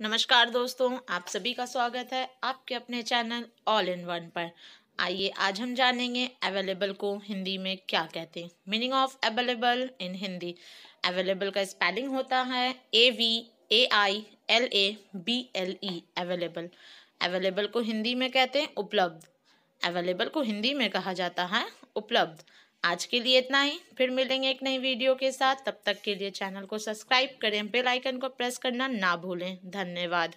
नमस्कार दोस्तों आप सभी का स्वागत है आपके अपने चैनल ऑल इन वन पर आइए आज हम जानेंगे अवेलेबल को हिंदी में क्या कहते हैं meaning of available in Hindi available का स्पेलिंग होता है A V A I L A B L E available available को हिंदी में कहते हैं उपलब्ध अवेलेबल को हिंदी में कहा जाता है उपलब्ध आज के लिए इतना ही फिर मिलेंगे एक नई वीडियो के साथ तब तक के लिए चैनल को सब्सक्राइब करें बेल आइकन को प्रेस करना ना भूलें धन्यवाद